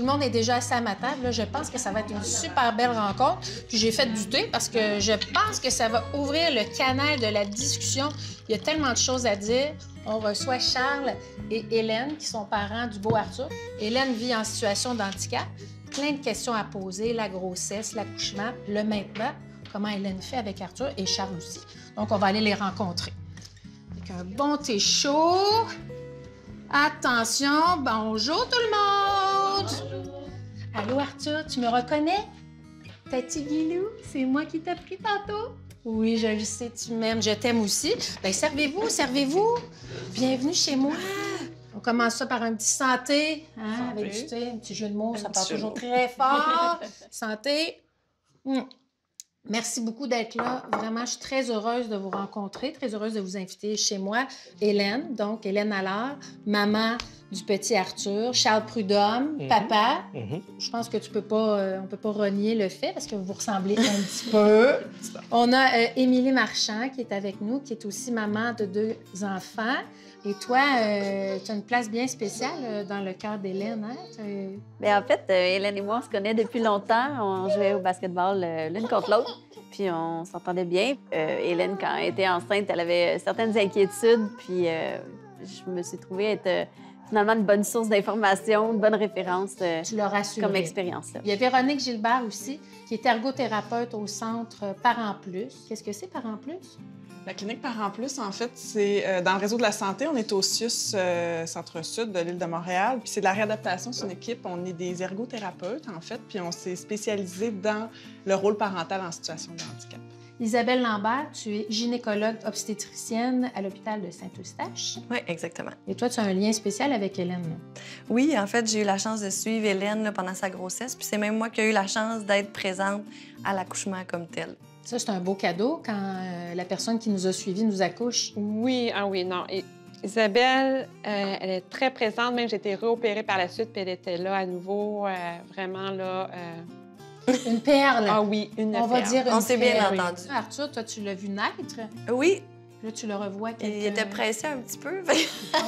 tout le monde est déjà assis à ma table. je pense que ça va être une super belle rencontre. Puis j'ai fait du thé parce que je pense que ça va ouvrir le canal de la discussion. Il y a tellement de choses à dire. On reçoit Charles et Hélène, qui sont parents du beau Arthur. Hélène vit en situation d'handicap. Plein de questions à poser, la grossesse, l'accouchement, le maintenant, comment Hélène fait avec Arthur et Charles aussi. Donc, on va aller les rencontrer. Avec un bon thé chaud. Attention, bonjour tout le monde! Allô Arthur, tu me reconnais? Tati Guilou, c'est moi qui t'ai pris tantôt. Oui, je le sais, tu m'aimes, je t'aime aussi. Ben servez-vous, servez-vous. Bienvenue chez moi. On commence ça par un petit santé, hein, avec du thé, un petit jeu de mots, ça part toujours très fort. santé. Hmm. Merci beaucoup d'être là. Vraiment, je suis très heureuse de vous rencontrer, très heureuse de vous inviter chez moi. Hélène, donc Hélène Allard, maman du petit Arthur, Charles Prudhomme, mhm. papa. Mhm. Je pense que tu peux pas, euh, on peut pas renier le fait parce que vous vous ressemblez un petit peu. On a euh, Émilie Marchand qui est avec nous, qui est aussi maman de deux enfants. Et toi, euh, tu as une place bien spéciale euh, dans le cœur d'Hélène. Hein? Bien, en fait, euh, Hélène et moi, on se connaît depuis longtemps. On jouait au basketball l'une contre l'autre, puis on s'entendait bien. Hélène, quand elle était enceinte, elle avait certaines inquiétudes, puis je me suis trouvée être finalement une bonne source d'information, une bonne référence comme expérience. Là. Il y a Véronique Gilbert aussi, qui est ergothérapeute au centre Parents Plus. Qu'est-ce que c'est Parents Plus? La clinique Parent Plus, en fait, c'est euh, dans le réseau de la santé. On est au CIUS euh, Centre-Sud de l'île de Montréal. Puis c'est de la réadaptation, c'est une équipe. On est des ergothérapeutes, en fait. Puis on s'est spécialisé dans le rôle parental en situation de handicap. Isabelle Lambert, tu es gynécologue obstétricienne à l'hôpital de Saint-Eustache. Oui, exactement. Et toi, tu as un lien spécial avec Hélène. Oui, en fait, j'ai eu la chance de suivre Hélène pendant sa grossesse, puis c'est même moi qui ai eu la chance d'être présente à l'accouchement comme tel. Ça, c'est un beau cadeau quand euh, la personne qui nous a suivis nous accouche. Oui, ah oui, non. Et Isabelle, euh, elle est très présente. Même j'ai été réopérée par la suite, puis elle était là à nouveau, euh, vraiment là. Une perle. Ah oui, une On va dire une On s'est bien entendu. Arthur, toi, tu l'as vu naître? Oui, Là, tu le revois. Il était pressé un petit peu. ah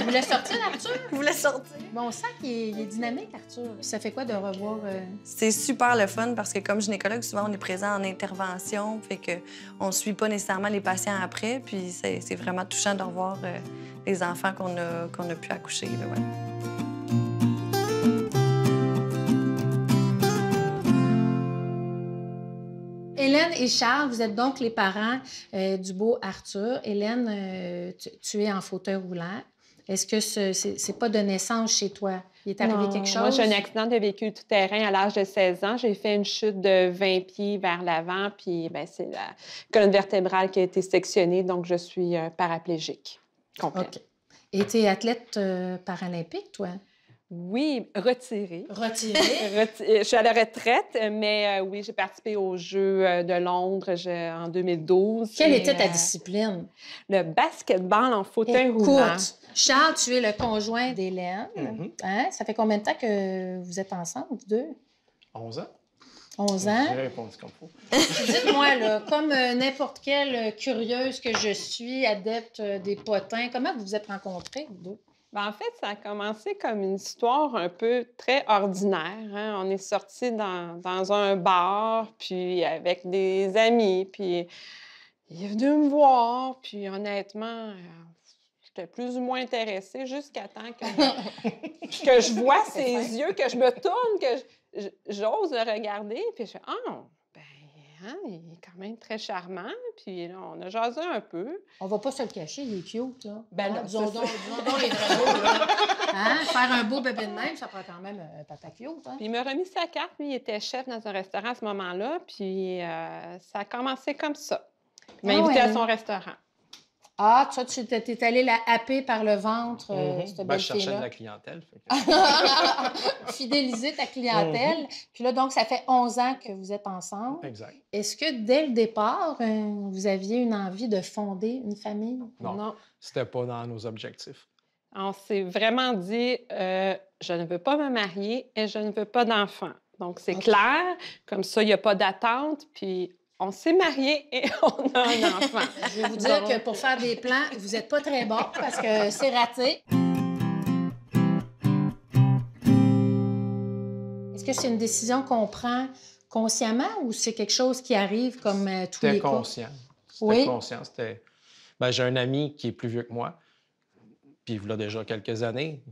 Il voulait sortir, Arthur. sortir. Bon, on sent qu'il est, dynamique, Arthur. Ça fait quoi de revoir? Euh? C'est super le fun parce que comme gynécologue, souvent, on est présent en intervention, fait que on suit pas nécessairement les patients après. Puis c'est vraiment touchant de revoir euh, les enfants qu'on a, pu accoucher. Hélène et Charles, vous êtes donc les parents euh, du beau Arthur. Hélène, euh, tu, es en fauteuil roulant. Est-ce que ce n'est pas de naissance chez toi? Il est arrivé quelque chose? Moi, j'ai un accident de véhicule tout-terrain à l'âge de 16 ans. J'ai fait une chute de 20 pieds vers l'avant, puis ben, c'est la colonne vertébrale qui a été sectionnée, donc je suis euh, paraplégique complète. Et tu es athlète paralympique, toi? Oui, retirée. Retirée. Euh, je suis à la retraite, mais euh, oui, j'ai participé aux Jeux euh, de Londres en 2012. Quelle était ta discipline? Le basketball en fauteuil roulant. roulant. Charles, tu es le conjoint d'Hélène. Mm-hmm. Hein? Ça fait combien de temps que vous êtes ensemble, vous deux? 11 ans. 11 ans. J'ai répondu comme faut. Dites-moi, comme n'importe quelle curieuse que je suis, adepte des potins, comment vous vous êtes rencontrés, vous deux? Ben, en fait, ça a commencé comme une histoire un peu très ordinaire. Hein. On est sorti dans, un bar, puis avec des amis, puis il est venu me voir, puis honnêtement, euh, j'étais plus ou moins intéressée jusqu'à temps que, que je vois ses yeux, que je me tourne, que j'ose le regarder, puis je fais Ah! Hein, il est quand même très charmant. Puis là, on a jasé un peu. On va pas se le cacher, il est cute, là. Ben là, ah, disons donc, les Hein? Faire un beau bébé de même, ça prend quand même un euh, papa cute. Hein. Puis il m'a remis sa carte. Lui, il était chef dans un restaurant à ce moment-là. Puis euh, ça a commencé comme ça. Il m'a ah invité à hein. son restaurant. Ah, toi, tu es allé la happer par le ventre, C'était euh, mm ben, Je cherchais de la clientèle. Fidéliser ta clientèle. Mhm. Puis là, donc, ça fait 11 ans que vous êtes ensemble. Exact. Est-ce que dès le départ, euh, vous aviez une envie de fonder une famille? Non. C'était pas dans nos objectifs. On s'est vraiment dit euh, je ne veux pas me marier et je ne veux pas d'enfants. Donc, c'est clair. Comme ça, il n'y a pas d'attente. Puis, on s'est mariés et on a un enfant. Je vais vous dire que pour faire des plans, vous n'êtes pas très bon parce que c'est raté. Est-ce que c'est une décision qu'on prend consciemment ou c'est quelque chose qui arrive comme tout euh, tous les conscient. oui? conscient. C'était ben, J'ai un ami qui est plus vieux que moi, puis il a déjà quelques années.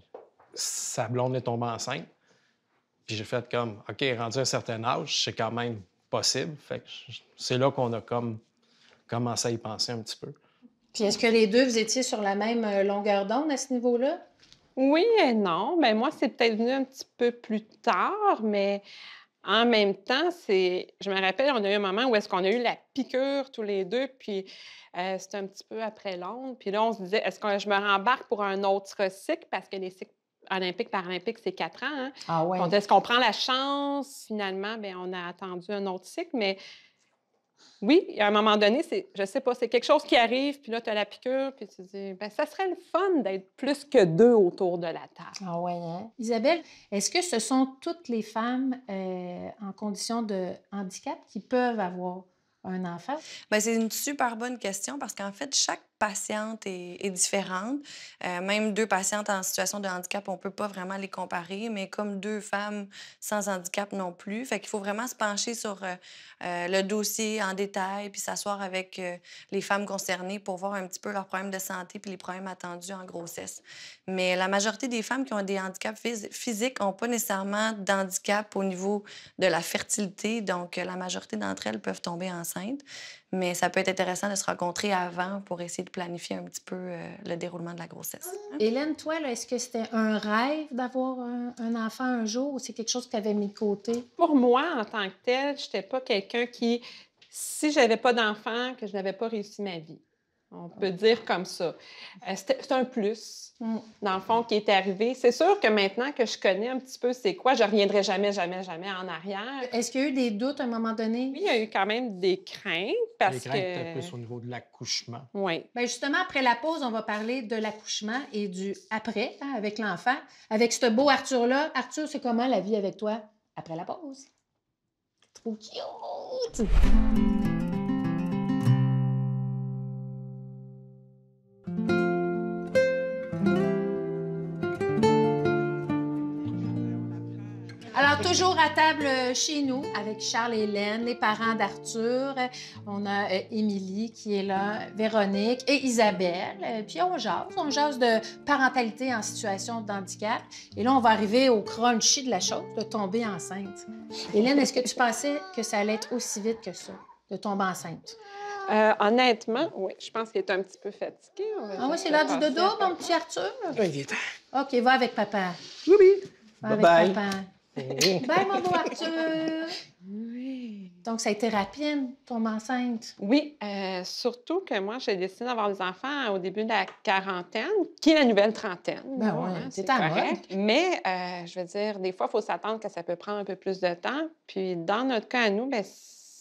Sa blonde est tombée enceinte. Puis j'ai fait comme, OK, rendu à un certain âge, c'est quand même possible. c'est là qu'on a comme commencé à y penser un petit peu. Puis est-ce que les deux, vous étiez sur la même euh, longueur d'onde à ce niveau-là? Oui et non. Mais ben, moi, c'est peut-être venu un petit peu plus tard, mais en même temps, c'est. Je me rappelle, on a eu un moment où est-ce qu'on a eu la piqûre tous les deux, puis euh, c'était un petit peu après l'onde. Puis là, on se disait, est-ce que je me rembarque pour un autre cycle parce que les olympique, paralympique, c'est quatre ans. Hein. Ah est-ce qu'on prend la chance? Finalement, bien, on a attendu un autre cycle, mais oui, à un moment donné, c'est, je sais pas, c'est quelque chose qui arrive, puis là, tu as la piqûre, puis tu te dis, ben, ça serait le fun d'être plus que deux autour de la table. Ah ouais, hein? Isabelle, est-ce que ce sont toutes les femmes euh, en condition de handicap qui peuvent avoir un enfant? Bien, c'est une super bonne question parce qu'en fait, chaque patiente et différente. Euh, même deux patientes en situation de handicap, on ne peut pas vraiment les comparer, mais comme deux femmes sans handicap non plus. Fait qu'il faut vraiment se pencher sur euh, euh, le dossier en détail, puis s'asseoir avec les femmes concernées pour voir un petit peu leurs problèmes de santé puis les problèmes attendus en grossesse. Mais la majorité des femmes qui ont des handicaps physiques n'ont pas nécessairement d'handicap au niveau de la fertilité, donc la majorité d'entre elles peuvent tomber enceintes. Mais ça peut être intéressant de se rencontrer avant pour essayer de planifier un petit peu euh, le déroulement de la grossesse. Ah. Hélène, toi, est-ce que c'était un rêve d'avoir un, enfant un jour ou c'est quelque chose que tu avais mis de côté? Pour moi, en tant que telle, je n'étais pas quelqu'un qui, si j'avais pas d'enfant, que je n'avais pas réussi ma vie. On peut dire comme ça. Euh, c'est un plus, mm. dans le fond, qui est arrivé. C'est sûr que maintenant que je connais un petit peu c'est quoi, je ne reviendrai jamais, jamais, jamais en arrière. Est-ce qu'il y a eu des doutes à un moment donné? Oui, il y a eu quand même des craintes. Parce des craintes que... un peu au niveau de l'accouchement. Oui. Ben, justement, après la pause, on va parler de l'accouchement et du après, hein, avec l'enfant. Avec ce beau Arthur-là, Arthur, Arthur c'est comment la vie avec toi après la pause? Trop cute! toujours à table euh, chez nous avec Charles et Hélène, les parents d'Arthur. On a euh, Émilie qui est là, Véronique et Isabelle. Euh, puis on jase, on jase de parentalité en situation de handicap. Et là, on va arriver au crunchy de la chose, de tomber enceinte. Hélène, est-ce que tu pensais que ça allait être aussi vite que ça, de tomber enceinte? honnêtement, oui, je pense qu'il est un petit peu fatigué. Ah oui, c'est l'heure du dodo, mon petit Arthur? Oui, OK, va avec papa. Oui, oui. Va bye papa. Bye, mon beau Arthur! Oui. Donc, ça a été rapide, ton enceinte. Oui, euh, surtout que moi, j'ai décidé d'avoir des enfants au début de la quarantaine, qui est la nouvelle trentaine. Ben oui, hein, c'est correct. Mais, euh, je veux dire, des fois, il faut s'attendre que ça peut prendre un peu plus de temps. Puis, dans notre cas à nous, bien,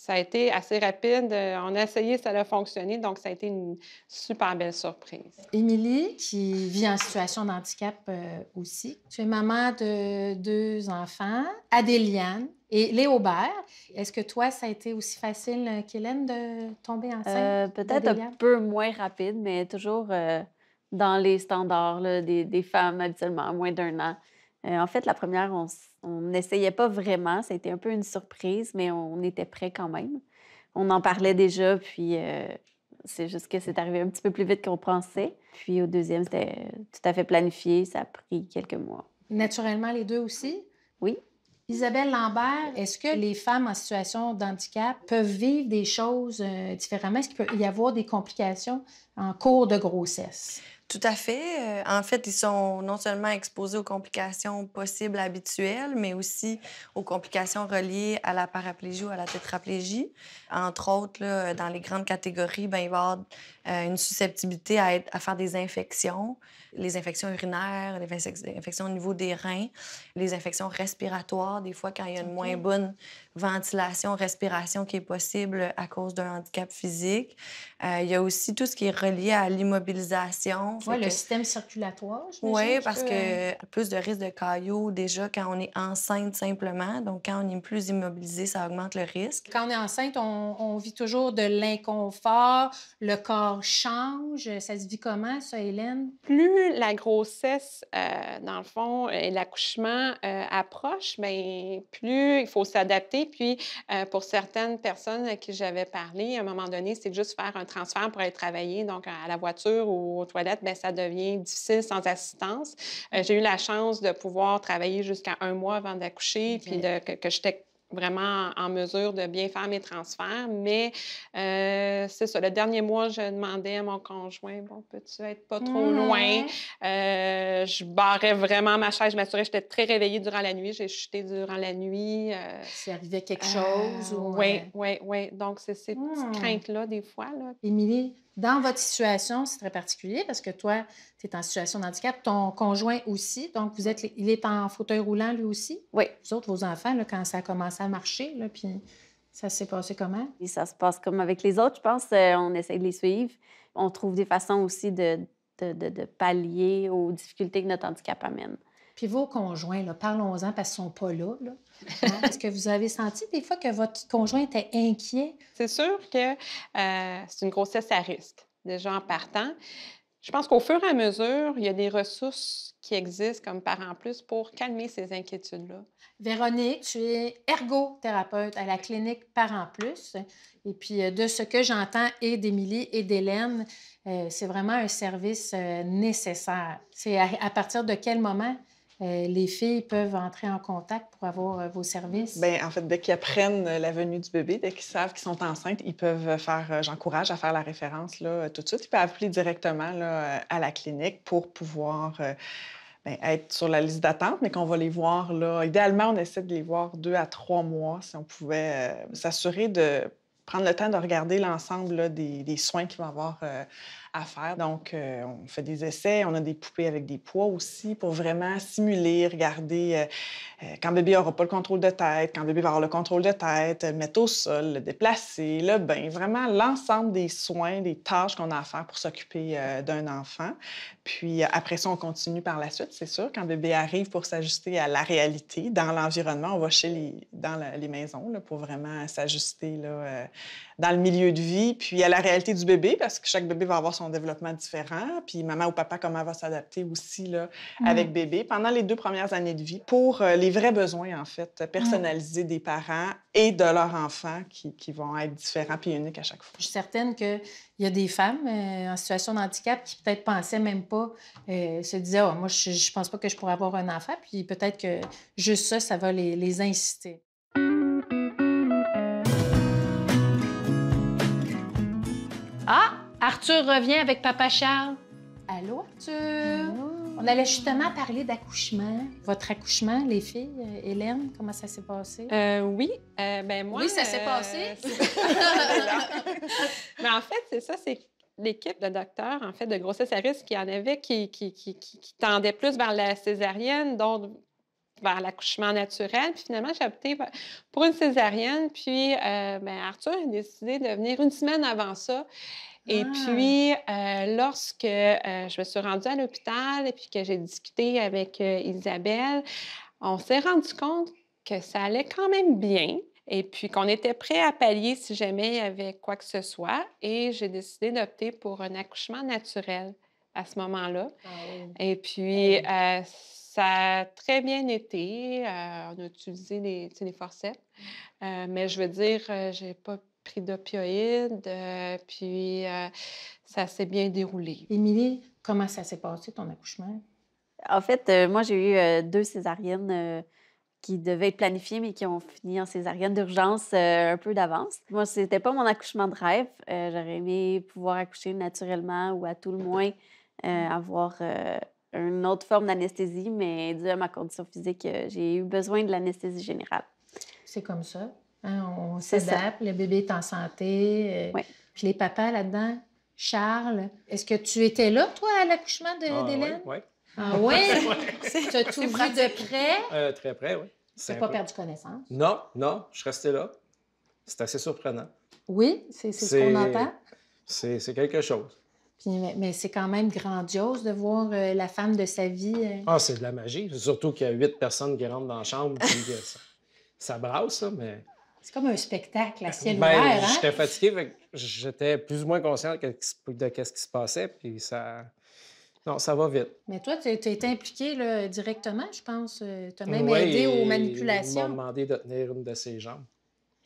ça a été assez rapide. Euh, on a essayé, ça a fonctionné, donc ça a été une super belle surprise. Émilie, qui vit en situation d'handicap euh, aussi, tu es maman de deux enfants, Adéliane et Léobert. Est-ce que toi, ça a été aussi facile euh, qu'Hélène de tomber enceinte? Peut-être un peu moins rapide, mais toujours dans les standards des, femmes habituellement, moins d'un an. en fait, la première, on on n'essayait pas vraiment. Ça a été un peu une surprise, mais on était prêts quand même. On en parlait déjà, puis euh, c'est juste que c'est arrivé un petit peu plus vite qu'on pensait. Puis au deuxième, c'était tout à fait planifié. Ça a pris quelques mois. Naturellement, les deux aussi? Oui. Isabelle Lambert, est-ce que les femmes en situation d'handicap peuvent vivre des choses euh, différemment? Est-ce qu'il peut y avoir des complications en cours de grossesse? Tout à fait. Euh, en fait, ils sont non seulement exposés aux complications possibles habituelles, mais aussi aux complications reliées à la paraplégie ou à la tétraplégie. Entre autres, dans les grandes catégories, bien, il va y avoir euh, une susceptibilité à, à faire des infections, les infections urinaires, les infections au niveau des reins, les infections respiratoires, des fois quand il y a une moins bonne ventilation, respiration qui est possible à cause d'un handicap physique. Euh, il y a aussi tout ce qui est relié à l'immobilisation oui, le système circulatoire. Oui, parce que... a euh, plus de risques de caillots déjà quand on est enceinte simplement. Donc, quand on est plus immobilisé, ça augmente le risque. Quand on est enceinte, on, vit toujours de l'inconfort, le corps change. Ça se vit comment, ça, Hélène? Plus la grossesse, euh, dans le fond, euh, et l'accouchement approche, bien, plus il faut s'adapter. Puis, pour certaines personnes à qui j'avais parlé, à un moment donné, c'est juste faire un transfert pour aller travailler, donc à la voiture ou aux toilettes. Ben, ben, ça devient difficile sans assistance. Euh, j'ai eu la chance de pouvoir travailler jusqu'à un mois avant d'accoucher, puis que, j'étais vraiment en mesure de bien faire mes transferts. Mais euh, c'est ça, le dernier mois, je demandais à mon conjoint, bon, peux-tu être pas trop mmh. loin? Euh, je barrais vraiment ma chaise, je m'assurais, j'étais très réveillée durant la nuit, j'ai chuté durant la nuit. Euh, S'il arrivait quelque chose? Oui, oui, oui. Donc, c'est ces petites mmh. craintes-là, des fois. Là. Émilie, dans votre situation, c'est très particulier parce que toi, tu es en situation de handicap, ton conjoint aussi, donc vous êtes, il est en fauteuil roulant lui aussi? Oui. Vous autres, vos enfants, quand ça a commencé à marcher, puis ça s'est passé comment? Et ça se passe comme avec les autres, je pense. Euh, on essaie de les suivre. On trouve des façons aussi de pallier aux difficultés que notre handicap amène. Puis vos conjoints, parlons-en parce qu'ils ne sont pas là. Est-ce hein? que vous avez senti des fois que votre conjoint était inquiet? C'est sûr que euh, c'est une grossesse à risque, déjà en partant. Je pense qu'au fur et à mesure, il y a des ressources qui existent comme parents plus pour calmer ces inquiétudes-là. Véronique, tu es ergothérapeute à la clinique Parents Plus. Et puis, euh, de ce que j'entends et d'Émilie et d'Hélène, euh, c'est vraiment un service nécessaire. C'est à, partir de quel moment euh, les filles peuvent entrer en contact pour avoir euh, vos services? Bien, en fait, dès qu'ils apprennent la venue du bébé, dès qu'ils savent qu'ils sont enceintes, ils peuvent faire, euh, j'encourage à faire la référence là, tout de suite. Ils peuvent appeler directement à la clinique pour pouvoir ben, être sur la liste d'attente, mais qu'on va les voir. Là. Idéalement, on essaie de les voir deux à trois mois si on pouvait s'assurer de prendre le temps de regarder l'ensemble des, soins qu'ils vont avoir faire. Donc, euh, on fait des essais, on a des poupées avec des poids aussi pour vraiment simuler, regarder euh, euh, quand bébé n'aura pas le contrôle de tête, quand bébé va avoir le contrôle de tête, mettre au sol, le déplacer, le bain, vraiment l'ensemble des soins, des tâches qu'on a à faire pour s'occuper d'un enfant. Puis après ça, on continue par la suite, c'est sûr. Quand bébé arrive pour s'ajuster à la réalité, dans l'environnement, on va chez les, dans les maisons pour vraiment s'ajuster là, dans le milieu de vie, puis à la réalité du bébé, parce que chaque bébé va avoir son développement différent, puis maman ou papa, comment va s'adapter aussi là, mm. avec bébé pendant les deux premières années de vie pour euh, les vrais besoins, en fait, personnalisés des parents et de leurs enfants qui, qui, vont être différents puis uniques à chaque fois. Je suis certaine qu'il y a des femmes euh, en situation de handicap qui peut-être pensaient même pas, euh, se disaient, oh, moi, je, pense pas que je pourrais avoir un enfant, puis peut-être que juste ça, ça va les, les inciter. Arthur revient avec Papa Charles. Allô, Arthur? On allait justement parler d'accouchement. Votre accouchement, les filles, euh, Hélène, comment ça s'est passé? Euh, oui, euh, ben moi... Oui, ça s'est euh, passé. Mais en fait, c'est ça, c'est l'équipe de docteurs, en fait, de grossesse à risque, qui en avait qui, qui, tendait plus vers la césarienne, donc vers l'accouchement naturel. Puis finalement, j'ai opté pour une césarienne. Puis ben, Arthur a décidé de venir une semaine avant ça. Et ah. puis, euh, lorsque euh, je me suis rendue à l'hôpital et puis que j'ai discuté avec euh, Isabelle, on s'est rendu compte que ça allait quand même bien et puis qu'on était prêt à pallier si jamais il y avait quoi que ce soit. Et j'ai décidé d'opter pour un accouchement naturel à ce moment-là. Et puis, ben ça a très bien été. on a utilisé les, les mmh. mais je veux dire, j'ai pas d'opioïdes, euh, puis euh, ça s'est bien déroulé. Émilie, comment ça s'est passé ton accouchement? En fait, euh, moi, j'ai eu deux césariennes qui devaient être planifiées, mais qui ont fini en césarienne d'urgence un peu d'avance. Moi, c'était pas mon accouchement de rêve. J'aurais aimé pouvoir accoucher naturellement ou à tout le moins avoir une autre forme d'anesthésie, mais dû à ma condition physique, j'ai eu besoin de l'anesthésie générale. C'est comme ça. Hein, on s'adapte, le bébé est en santé. Euh, puis les papas là-dedans, Charles, est-ce que tu étais là, toi, à l'accouchement ah, d'Hélène? oui. Ah oui? tu as tout vu de près? Euh, très près, oui. Tu n'as pas perdu connaissance? Non, non, je suis resté là. C'est assez surprenant. Oui, c'est ce qu'on entend. C'est quelque chose. mais, c'est quand même grandiose de voir euh, la femme de sa vie. Ah, c'est de la magie. Surtout qu'il y a huit personnes qui rentrent dans la chambre. ça, brasse, ça, mais c'est comme un spectacle à ciel ben, Hein? J'étais fatigué, j'étais plus ou moins conscient de ce qui se passait, puis ça. Non, ça va vite. Mais toi, tu as été impliqué là, directement, je pense. Euh, tu as même aidé aux manipulations. Ils m'ont demandé de tenir une de ses jambes.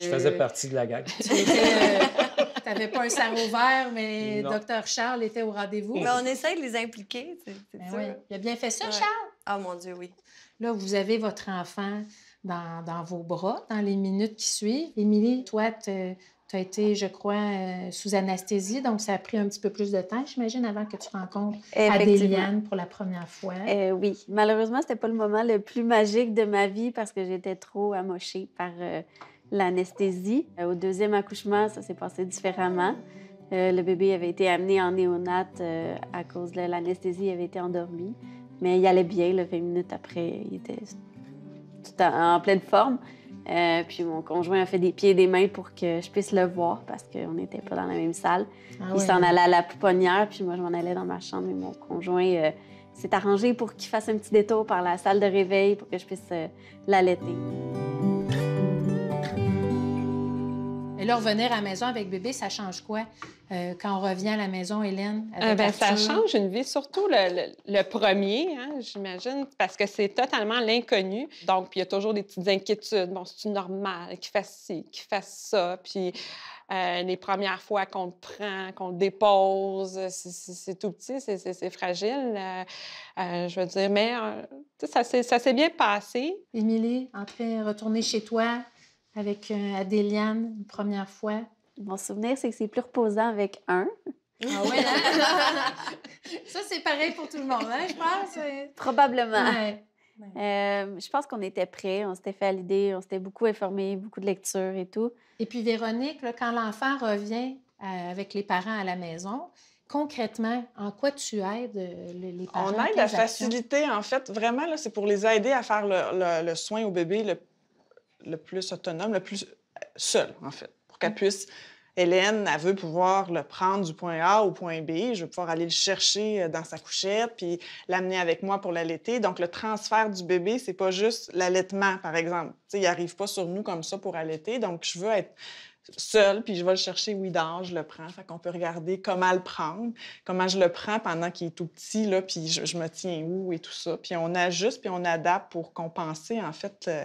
Je euh, faisais partie de la gang. Tu n'avais euh, pas un cerveau vert, mais docteur Charles était au rendez-vous. Mais on essaie de les impliquer. C'est, ben Il a bien fait ça, Charles? Ah, mon Dieu, oui. Là, vous avez votre enfant dans, vos bras dans les minutes qui suivent. Émilie, toi, tu as été, je crois, euh, sous anesthésie, donc ça a pris un petit peu plus de temps, j'imagine, avant que tu rencontres Adéliane pour la première fois. Euh, oui, malheureusement, c'était pas le moment le plus magique de ma vie parce que j'étais trop amochée par euh, l'anesthésie. au deuxième accouchement, ça s'est passé différemment. le bébé avait été amené en néonate à cause de l'anesthésie, il avait été endormi. Mais il allait bien, le 20 minutes après, il était en, pleine forme. Euh, puis mon conjoint a fait des pieds et des mains pour que je puisse le voir parce qu'on n'était pas dans la même salle. Ah il s'en allait à la pouponnière, puis moi, je m'en allais dans ma chambre. Et mon conjoint euh, s'est arrangé pour qu'il fasse un petit détour par la salle de réveil pour que je puisse euh, l'allaiter. Et là, revenir à la maison avec bébé, ça change quoi? Euh, quand on revient à la maison, Hélène? Avec euh, ben, ça change une vie, surtout le, premier, hein, j'imagine, parce que c'est totalement l'inconnu. Donc, il y a toujours des petites inquiétudes. Bon, c'est-tu normal qu'il fasse ci, qu'il fasse ça? Puis euh, les premières fois qu'on le prend, qu'on le dépose, c'est tout petit, c'est fragile. je veux dire, mais ça s'est bien passé. Émilie, en train retourner chez toi avec Adéliane une première fois. Mon souvenir, c'est que c'est plus reposant avec un. Ah ouais, hein? là, ça c'est pareil pour tout le monde, hein, je pense. Probablement. Euh, je pense qu'on était prêts, on s'était fait à l'idée, on s'était beaucoup informé, beaucoup de lectures et tout. Et puis Véronique, quand l'enfant revient euh, avec les parents à la maison, concrètement, en quoi tu aides euh, les parents? On aide à faciliter, en fait, vraiment, c'est pour les aider à faire le, soin au bébé le, plus autonome, le plus seul, en fait qu'elle puisse. Hélène, elle veut pouvoir le prendre du point A au point B. Je vais pouvoir aller le chercher euh, dans sa couchette puis l'amener avec moi pour l'allaiter. Donc, le transfert du bébé, c'est pas juste l'allaitement, par exemple. sais, il arrive pas sur nous comme ça pour allaiter. Donc, je veux être seule, puis je vais le chercher où il dort, je le prends. Fait qu'on peut regarder comment le prendre, comment je le prends pendant qu'il est tout petit, là, puis je, je, me tiens où et tout ça. Puis on ajuste, puis on adapte pour compenser, en fait, euh,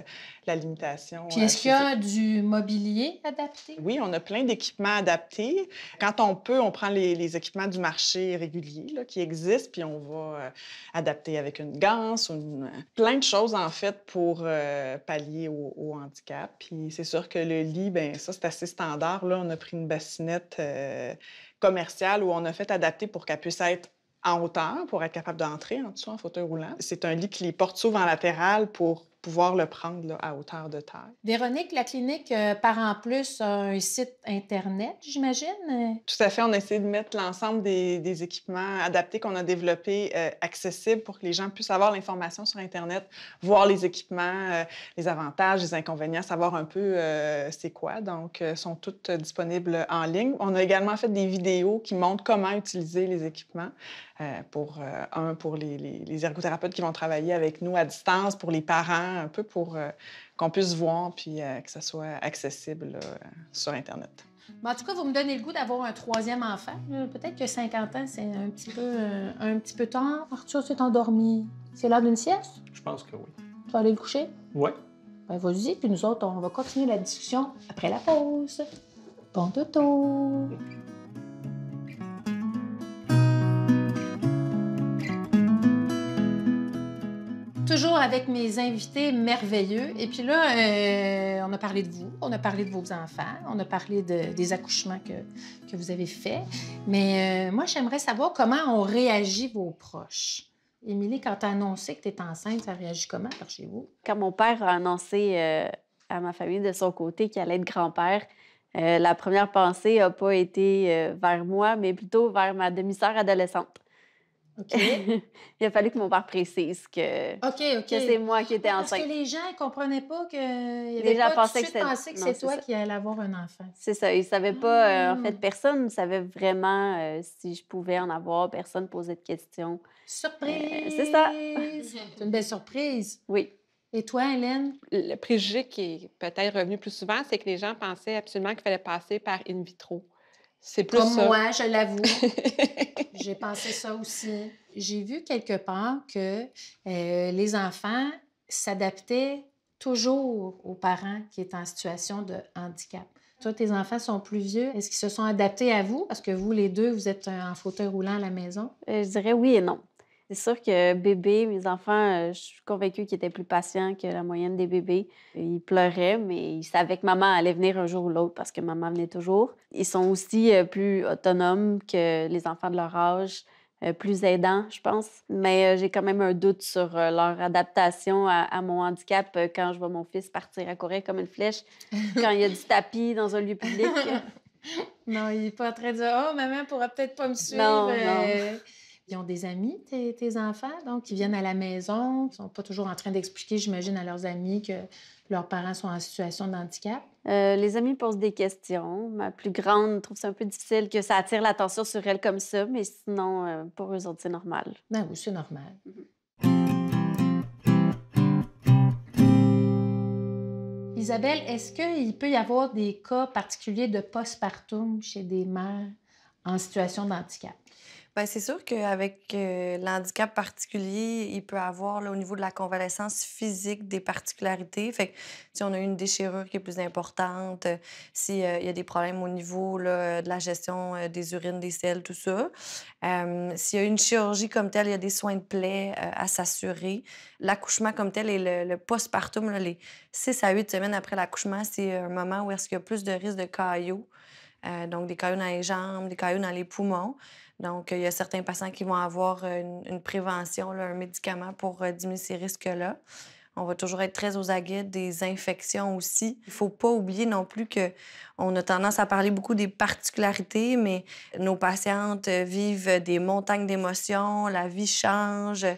limitation. Puis euh, est-ce qu'il y a du mobilier adapté? Oui, on a plein d'équipements adaptés. Quand on peut, on prend les, équipements du marché régulier là, qui existent, puis on va euh, adapter avec une ganse plein de choses, en fait, pour euh, pallier au, handicap. Puis c'est sûr que le lit, ben ça, c'est assez standard. Là, on a pris une bassinette commerciale où on a fait adapter pour qu'elle puisse être en hauteur pour être capable d'entrer en dessous en fauteuil roulant. C'est un lit qui les portes souvent en latéral pour pouvoir le prendre à hauteur de terre. Véronique, la clinique euh, part en plus un site Internet, j'imagine? Tout à fait. On a essayé de mettre l'ensemble des, équipements adaptés qu'on a développés euh, accessibles pour que les gens puissent avoir l'information sur Internet, voir les équipements, euh, les avantages, les inconvénients, savoir un peu c'est quoi. Donc, sont toutes disponibles en ligne. On a également fait des vidéos qui montrent comment utiliser les équipements pour, un, pour les, les ergothérapeutes qui vont travailler avec nous à distance, pour les parents un peu pour euh, qu'on puisse voir puis euh, que ça soit accessible sur Internet. en tout cas, vous me donnez le goût d'avoir un troisième enfant. Euh, peut-être que 50 ans, c'est un petit peu un petit peu tard. Arthur s'est endormi. C'est l'heure d'une sieste? Je pense que oui. Tu vas aller le coucher? Oui. Ben, vas-y, puis nous autres, on va continuer la discussion après la pause. Bon toto! toujours avec mes invités merveilleux. Et puis là, euh, on a parlé de vous, on a parlé de vos enfants, on a parlé de, des accouchements que, que vous avez faits. Mais euh, moi, j'aimerais savoir comment ont réagi vos proches. Émilie, quand tu as annoncé que tu étais enceinte, ça réagit comment par chez vous? Quand mon père a annoncé euh, à ma famille de son côté qu'il allait être grand-père, la première pensée n'a pas été vers moi, mais plutôt vers ma demi-sœur adolescente. il a fallu que mon père précise que, c'est moi qui étais ah, enceinte. Parce que les gens ne comprenaient pas que. Il avait que c'est toi qui allais avoir un enfant. C'est ça. Ils ne savaient pas. Euh, en fait, hmm. personne ne savait vraiment euh, si je pouvais en avoir. Personne ne posait de questions. Surprise! Euh, c'est ça. c'est une belle surprise. Oui. Et toi, Hélène? Le préjugé qui est peut-être revenu plus souvent, c'est que les gens pensaient absolument qu'il fallait passer par in vitro. Comme moi, je l'avoue. J'ai pensé ça aussi. J'ai vu quelque part que euh, les enfants s'adaptaient toujours aux parents qui étaient en situation de handicap. Toi, tes enfants sont plus vieux. Est-ce qu'ils se sont adaptés à vous? Parce que vous, les deux, vous êtes en fauteuil roulant à la maison. Euh, je dirais oui et non. C'est sûr que bébé, mes enfants, euh, je suis convaincue qu'ils étaient plus patients que la moyenne des bébés. Ils pleuraient, mais ils savaient que maman allait venir un jour ou l'autre parce que maman venait toujours. Ils sont aussi euh, plus autonomes que les enfants de leur âge. Euh, plus aidants, je pense. Mais j'ai quand même un doute sur leur adaptation à, mon handicap quand je vois mon fils partir à courir comme une flèche, quand il y a du tapis dans un lieu public. non, il n'est pas en train de dire Oh, maman pourra peut-être pas me suivre ont des amis, tes, enfants, donc qui viennent à la maison. Ils sont pas toujours en train d'expliquer, j'imagine, à leurs amis que leurs parents sont en situation d'handicap. handicap. Euh, les amis posent des questions. Ma plus grande trouve ça un peu difficile que ça attire l'attention sur elle comme ça, mais sinon, euh, pour eux autres, c'est normal. Ben oui, c'est normal. Mhm. Isabelle, est-ce qu'il peut y avoir des cas particuliers de postpartum chez des mères en situation d'handicap? Ben, c'est sûr qu'avec euh, l'handicap particulier, il peut avoir au niveau de la convalescence physique des particularités. Fait si on a une déchirure qui est plus importante, euh, s'il euh, y a des problèmes au niveau de la gestion des urines, des selles, tout ça. s'il y a une chirurgie comme telle, il y a des soins de plaie à s'assurer. L'accouchement comme tel et le, postpartum, les 6 à 8 semaines après l'accouchement, c'est un moment où est-ce qu'il y a plus de risque de caillots. donc, des cailloux dans les jambes, des cailloux dans les poumons. Donc, il y a certains patients qui vont avoir euh, une, prévention, là, un médicament pour euh, diminuer ces risques-là. On va toujours être très aux aguets des infections aussi. Il ne faut pas oublier non plus que on a tendance à parler beaucoup des particularités, mais nos patientes euh, vivent des montagnes d'émotions, la vie change, les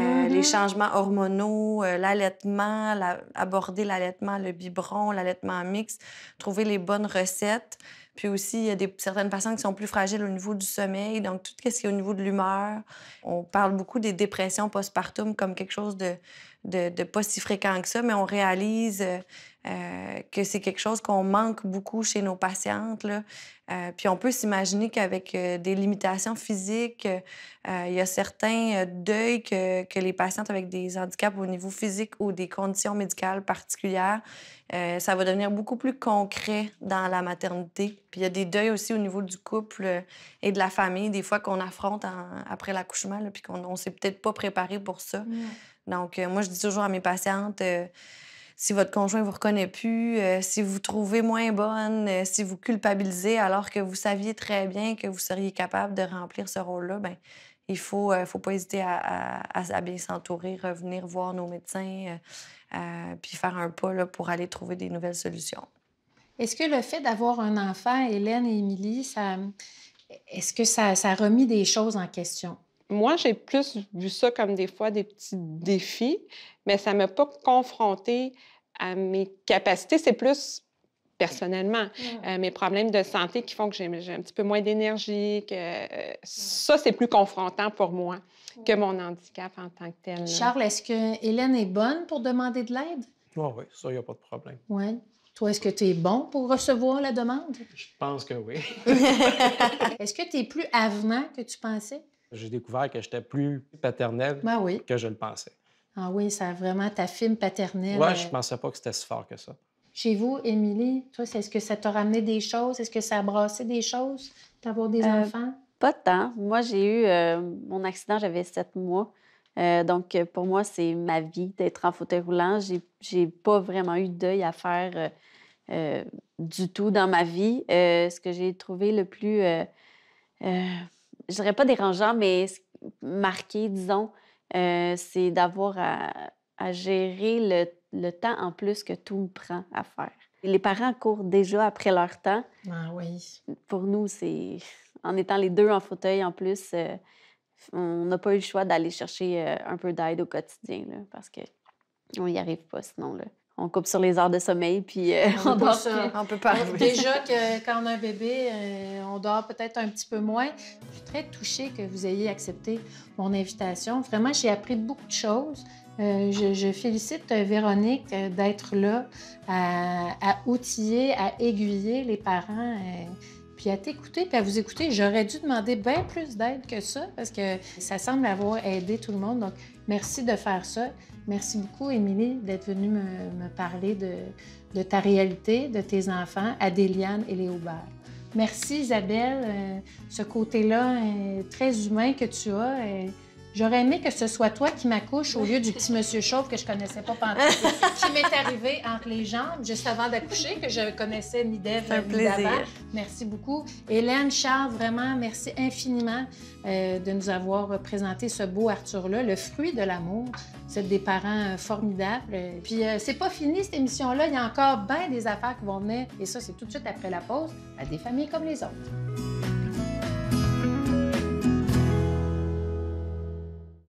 mm-hmm. changements hormonaux, l'allaitement, aborder l'allaitement, le biberon, l'allaitement mixte, trouver les bonnes recettes. Puis aussi, il y a des, certaines personnes qui sont plus fragiles au niveau du sommeil, donc tout ce qui est au niveau de l'humeur. On parle beaucoup des dépressions postpartum comme quelque chose de de, pas si fréquent que ça, mais on réalise euh, euh, que c'est quelque chose qu'on manque beaucoup chez nos patientes. Euh, puis on peut s'imaginer qu'avec des limitations physiques, il y a certains deuils que, les patientes avec des handicaps au niveau physique ou des conditions médicales particulières, ça va devenir beaucoup plus concret dans la maternité. Puis il y a des deuils aussi au niveau du couple et de la famille, des fois qu'on affronte après l'accouchement, puis qu'on ne s'est peut-être pas préparé pour ça. Mm. Donc, euh, moi, je dis toujours à mes patientes, euh, si votre conjoint vous reconnaît plus, euh, si vous trouvez moins bonne, si vous culpabilisez alors que vous saviez très bien que vous seriez capable de remplir ce rôle-là, ben il faut, faut pas hésiter à, bien s'entourer, revenir voir nos médecins, puis faire un pas là, pour aller trouver des nouvelles solutions. Est-ce que le fait d'avoir un enfant, Hélène et Émilie, ça, est-ce que ça, ça a remis des choses en question? moi, j'ai plus vu ça comme des fois des petits défis, mais ça ne m'a pas confronté à mes capacités. C'est plus personnellement, mm. euh, mes problèmes de santé qui font que j'ai un petit peu moins d'énergie, que euh, mm. ça, c'est plus confrontant pour moi mm. que mon handicap en tant que tel. Charles, est-ce que Hélène est bonne pour demander de l'aide? Oh, oui, ça, il n'y a pas de problème. Oui. Toi, est-ce que tu es bon pour recevoir la demande? Je pense que oui. est-ce que tu es plus avenant que tu pensais? j'ai découvert que j'étais plus paternelle ah que je le pensais. Ah oui, ça vraiment ta fille paternelle. Oui, euh, je pensais pas que c'était si fort que ça. Chez vous, Émilie, toi, est-ce que ça t'a ramené des choses? Est-ce que ça a brassé des choses d'avoir des euh, enfants? Pas tant. Moi, j'ai eu euh, mon accident, j'avais sept mois. donc, pour moi, c'est ma vie d'être en fauteuil roulant. J'ai pas vraiment eu d'œil à faire du tout dans ma vie. ce que j'ai trouvé le plus je dirais pas dérangeant, mais marqué, disons, euh, c'est d'avoir à, gérer le, temps en plus que tout me prend à faire. Les parents courent déjà après leur temps. Ah oui. Pour nous, c'est en étant les deux en fauteuil en plus, euh, on n'a pas eu le choix d'aller chercher euh, un peu d'aide au quotidien parce qu'on n'y arrive pas sinon. Là on coupe sur les heures de sommeil, puis euh, on, peut pas. déjà que quand on a un bébé, euh, on dort peut-être un petit peu moins. Je suis très touchée que vous ayez accepté mon invitation. Vraiment, j'ai appris beaucoup de choses. Euh, je, félicite Véronique d'être là à, à, outiller, à aiguiller les parents puis à t'écouter, puis à vous écouter. J'aurais dû demander bien plus d'aide que ça parce que ça semble avoir aidé tout le monde. Donc, merci de faire ça. Merci beaucoup, Émilie, d'être venue me, parler de, ta réalité, de tes enfants, Adéliane et Léobert. Merci, Isabelle. Euh, ce côté-là euh, très humain que tu as. Euh, J'aurais aimé que ce soit toi qui m'accouche au lieu du petit monsieur chauve que je connaissais pas pendant qui m'est arrivé entre les jambes juste avant d'accoucher, que je connaissais ni d'Ève ni d'avant. Merci beaucoup. Hélène, Charles, vraiment, merci infiniment euh, de nous avoir présenté ce beau Arthur-là, le fruit de l'amour. C'est des parents euh, formidables. Puis euh, c'est pas fini cette émission-là. Il y a encore bien des affaires qui vont venir. Et ça, c'est tout de suite après la pause à des familles comme les autres.